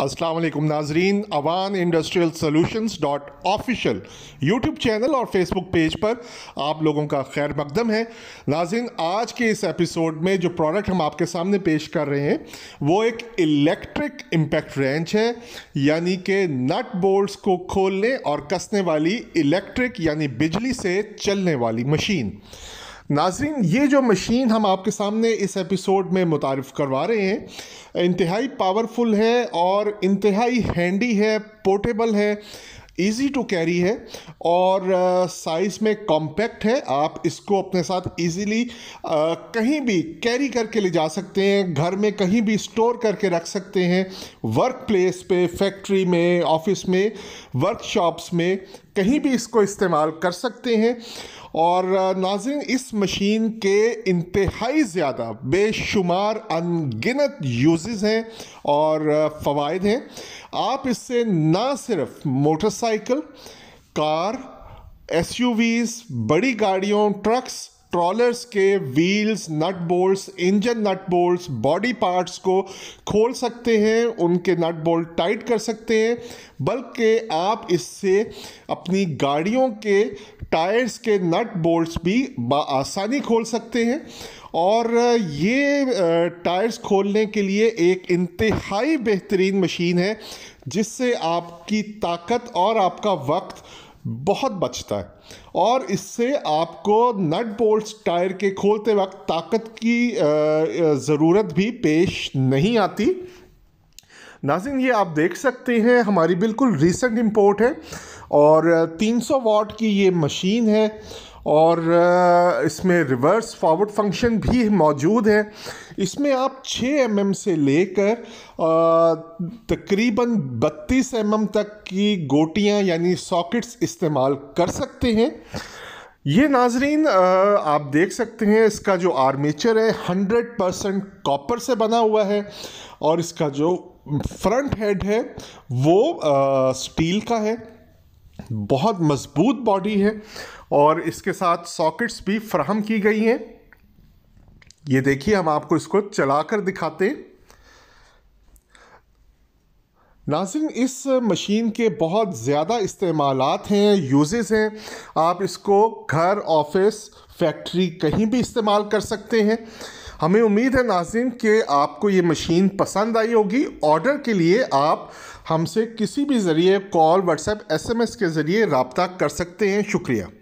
Aslam Nazreen Awan industrial solutions dot official YouTube channel और Facebook page पर आप लोगों का खैर मकदम है नाजरीन आज के इस एपिसोड में जो प्रोडक्ट हम आपके सामने पेश कर रहे हैं वो एक इलेक्ट्रिक इम्पैक्ट रेंच है यानी कि नट बोल्ट्स को खोलने और कसने वाली इलेक्ट्रिक यानी बिजली से चलने वाली मशीन नाजरीन ये जो मशीन हम आपके सामने इस एपिसोड में मुतारफ़ करवा रहे हैं इंतहाई पावरफुल है और इंतहाई हैंडी है पोर्टेबल है ईजी टू कैरी है और साइज़ में कॉम्पैक्ट है आप इसको अपने साथ ईजीली कहीं भी कैरी करके ले जा सकते हैं घर में कहीं भी स्टोर करके रख सकते हैं वर्क प्लेस पे फैक्ट्री में ऑफिस में वर्कशॉप्स में कहीं भी इसको इस्तेमाल कर सकते हैं और नाजिन इस मशीन के इंतहाई ज़्यादा बेशुमार अनगिनत यूजेस हैं और फ़वाद हैं आप इससे ना सिर्फ मोटरसाइकिल कार एसयूवीज बड़ी गाड़ियों ट्रक्स ट्रॉलर्स के wheels nut bolts engine nut bolts body parts को खोल सकते हैं उनके नट बोल्ट टाइट कर सकते हैं बल्कि आप इससे अपनी गाड़ियों के टायर्स के नट बोल्ट्स भी आसानी खोल सकते हैं और ये टायर्स खोलने के लिए एक इंतहाई बेहतरीन मशीन है जिससे आपकी ताकत और आपका वक्त बहुत बचता है और इससे आपको नट बोल्ट्स टायर के खोलते वक्त ताकत की ज़रूरत भी पेश नहीं आती नाजिन ये आप देख सकते हैं हमारी बिल्कुल रिसेंट इम्पोर्ट है और 300 वाट की ये मशीन है और इसमें रिवर्स फॉरवर्ड फंक्शन भी मौजूद है इसमें आप 6 एम mm से लेकर तकरीबन 32 एम mm तक की गोटियां यानी सॉकेट्स इस्तेमाल कर सकते हैं ये नाजरीन आप देख सकते हैं इसका जो आर्मेचर है 100 परसेंट कॉपर से बना हुआ है और इसका जो फ्रंट हेड है वो स्टील का है बहुत मज़बूत बॉडी है और इसके साथ सॉकेट्स भी फ्राहम की गई हैं ये देखिए हम आपको इसको चला कर दिखाते हैं नाजिन इस मशीन के बहुत ज़्यादा इस्तेमाल हैं यूजेस हैं आप इसको घर ऑफिस फैक्ट्री कहीं भी इस्तेमाल कर सकते हैं हमें उम्मीद है नाजिम कि आपको ये मशीन पसंद आई होगी ऑर्डर के लिए आप हमसे किसी भी ज़रिए कॉल व्हाट्सएप एसएमएस के ज़रिए रबता कर सकते हैं शुक्रिया